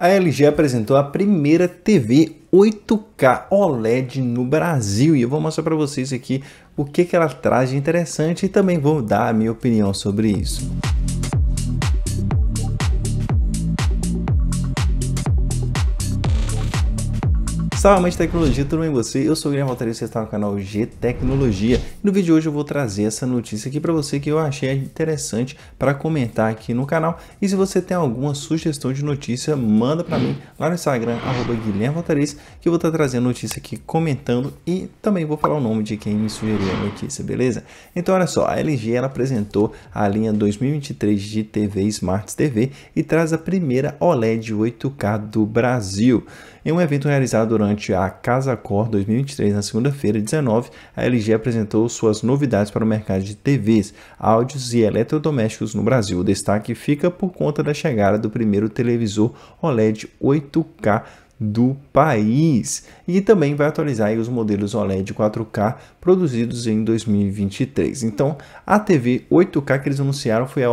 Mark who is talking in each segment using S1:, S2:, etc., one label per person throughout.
S1: a LG apresentou a primeira TV 8K OLED no Brasil e eu vou mostrar para vocês aqui o que, que ela traz de interessante e também vou dar a minha opinião sobre isso. Salve, amante de tecnologia, tudo bem com você? Eu sou o Guilherme Altair, você está no canal G Tecnologia. No vídeo de hoje eu vou trazer essa notícia aqui para você que eu achei interessante para comentar aqui no canal. E se você tem alguma sugestão de notícia, manda para mim lá no Instagram, arroba Guilherme Altares, que eu vou estar tá trazendo notícia aqui, comentando e também vou falar o nome de quem me sugeriu a notícia, beleza? Então olha só, a LG ela apresentou a linha 2023 de TV Smart TV e traz a primeira OLED 8K do Brasil. Em um evento realizado durante Durante a Casa Cor 2023, na segunda-feira, 19, a LG apresentou suas novidades para o mercado de TVs, áudios e eletrodomésticos no Brasil. O destaque fica por conta da chegada do primeiro televisor OLED 8K do país e também vai atualizar os modelos OLED 4K produzidos em 2023. Então, a TV 8K que eles anunciaram foi a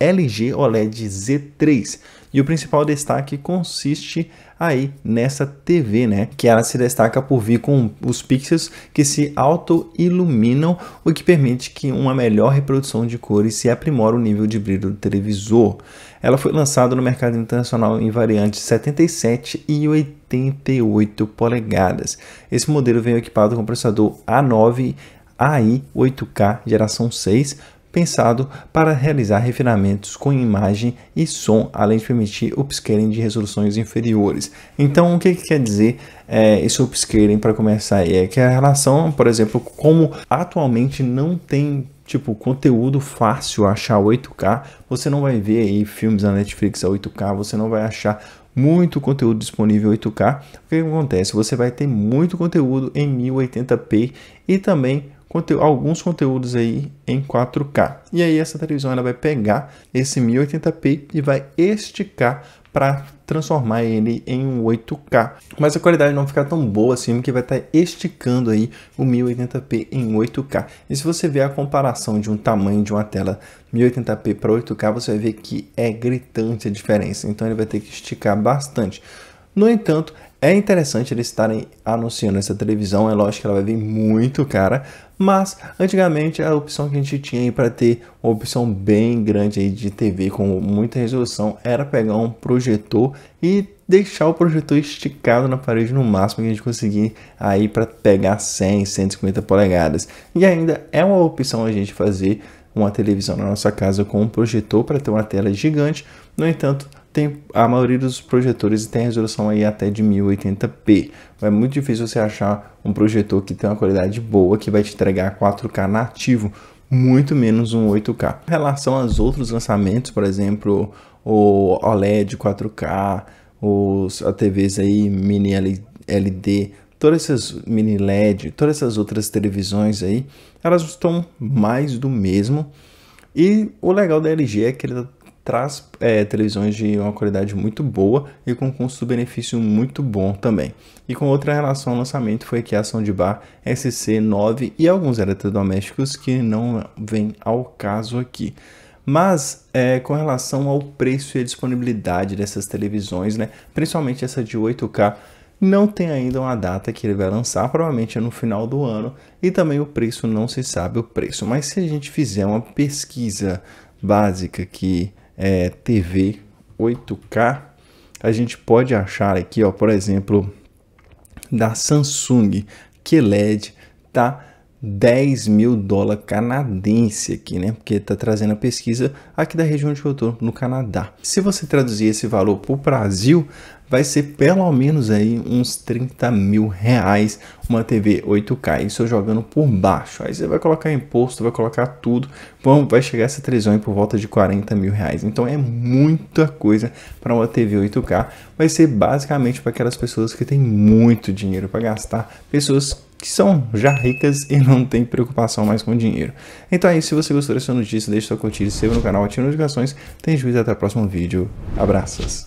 S1: LG OLED Z3. E o principal destaque consiste aí nessa TV, né? Que ela se destaca por vir com os pixels que se auto-iluminam, o que permite que uma melhor reprodução de cores se aprimora o nível de brilho do televisor. Ela foi lançada no mercado internacional em variantes 77 e 88 polegadas. Esse modelo veio equipado com processador A9 AI 8K geração 6, pensado para realizar refinamentos com imagem e som, além de permitir upscaling de resoluções inferiores. Então, o que, que quer dizer é, esse upscaling para começar? É que a relação, por exemplo, como atualmente não tem tipo conteúdo fácil achar 8K, você não vai ver aí filmes na Netflix a 8K, você não vai achar muito conteúdo disponível 8K. O que acontece? Você vai ter muito conteúdo em 1080p e também conteúdo, alguns conteúdos aí em 4K. E aí essa televisão ela vai pegar esse 1080p e vai esticar para transformar ele em 8K. Mas a qualidade não ficar tão boa assim, porque vai estar tá esticando aí o 1080p em 8K. E se você ver a comparação de um tamanho de uma tela 1080p para 8K, você vai ver que é gritante a diferença. Então ele vai ter que esticar bastante. No entanto, é interessante eles estarem anunciando essa televisão, é lógico que ela vai vir muito cara, mas antigamente a opção que a gente tinha para ter uma opção bem grande aí de TV com muita resolução era pegar um projetor e deixar o projetor esticado na parede no máximo que a gente conseguir aí para pegar 100, 150 polegadas. E ainda é uma opção a gente fazer uma televisão na nossa casa com um projetor para ter uma tela gigante. No entanto, tem a maioria dos projetores tem resolução aí até de 1080p. É muito difícil você achar um projetor que tem uma qualidade boa que vai te entregar 4K nativo, muito menos um 8K. Em relação aos outros lançamentos, por exemplo, o OLED 4K, os a TVs aí mini led todas essas mini LED, todas essas outras televisões aí, elas estão mais do mesmo. E o legal da LG é que ele está traz é, televisões de uma qualidade muito boa e com custo-benefício muito bom também. E com outra relação ao lançamento foi aqui a bar SC9 e alguns eletrodomésticos que não vêm ao caso aqui. Mas é, com relação ao preço e disponibilidade dessas televisões, né, principalmente essa de 8K, não tem ainda uma data que ele vai lançar, provavelmente é no final do ano, e também o preço não se sabe o preço. Mas se a gente fizer uma pesquisa básica que é, TV 8K, a gente pode achar aqui, ó, por exemplo, da Samsung QLED tá 10 mil dólares canadense aqui, né? Porque tá trazendo a pesquisa aqui da região onde eu tô, no Canadá. Se você traduzir esse valor para o Brasil, vai ser pelo menos aí uns 30 mil reais uma TV 8K. Isso jogando por baixo. Aí você vai colocar imposto, vai colocar tudo. Bom, vai chegar essa televisão por volta de 40 mil reais. Então é muita coisa para uma TV 8K. Vai ser basicamente para aquelas pessoas que têm muito dinheiro para gastar. Pessoas que são já ricas e não tem preocupação mais com dinheiro. Então é isso, se você gostou dessa notícia, deixe sua curtida, se inscreva no canal, ative notificações, tem juízo até o próximo vídeo, abraços!